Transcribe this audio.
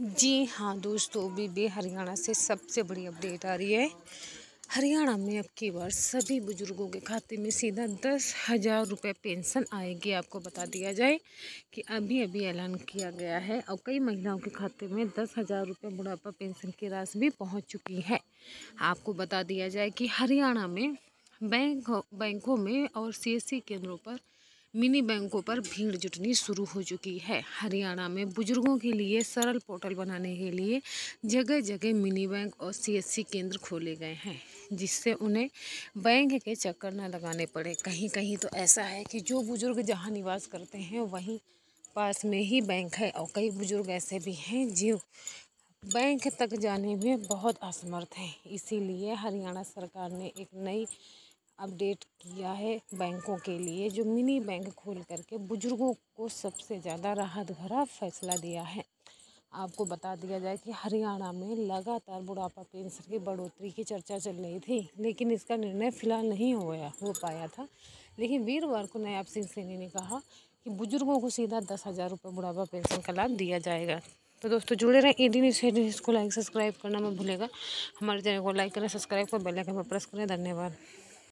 जी हाँ दोस्तों बीबी हरियाणा से सबसे बड़ी अपडेट आ रही है हरियाणा में अब की बार सभी बुजुर्गों के खाते में सीधा दस हज़ार रुपये पेंशन आएगी आपको बता दिया जाए कि अभी अभी ऐलान किया गया है और कई महिलाओं के खाते में दस हज़ार रुपये बुढ़ापा पेंशन की राशि भी पहुंच चुकी है आपको बता दिया जाए कि हरियाणा में बैंक बैंकों में और सीएससी केंद्रों पर मिनी बैंकों पर भीड़ जुटनी शुरू हो चुकी है हरियाणा में बुजुर्गों के लिए सरल पोर्टल बनाने के लिए जगह जगह मिनी बैंक और सीएससी केंद्र खोले गए हैं जिससे उन्हें बैंक के चक्कर ना लगाने पड़े कहीं कहीं तो ऐसा है कि जो बुज़ुर्ग जहाँ निवास करते हैं वहीं पास में ही बैंक है और कई बुज़ुर्ग ऐसे भी हैं जो बैंक तक जाने में बहुत असमर्थ हैं इसीलिए हरियाणा सरकार ने एक नई अपडेट किया है बैंकों के लिए जो मिनी बैंक खोल करके बुज़ुर्गों को सबसे ज़्यादा राहत भरा फैसला दिया है आपको बता दिया जाए कि हरियाणा में लगातार बुढ़ापा पेंशन की बढ़ोतरी की चर्चा चल रही थी लेकिन इसका निर्णय फिलहाल नहीं होया हो पाया था लेकिन वीरवार को नयाब सिंह सैनी ने कहा कि बुजुर्गों को सीधा दस हज़ार रुपये बुढ़ापा पेंशन का लाभ दिया जाएगा तो दोस्तों जुड़े रहें ए डी न्यूज़ न्यूज़ को लाइक सब्सक्राइब करना मैं भूलेगा हमारे चैनल को लाइक करें सब्सक्राइब करें बेलाइकन पर प्रेस करें धन्यवाद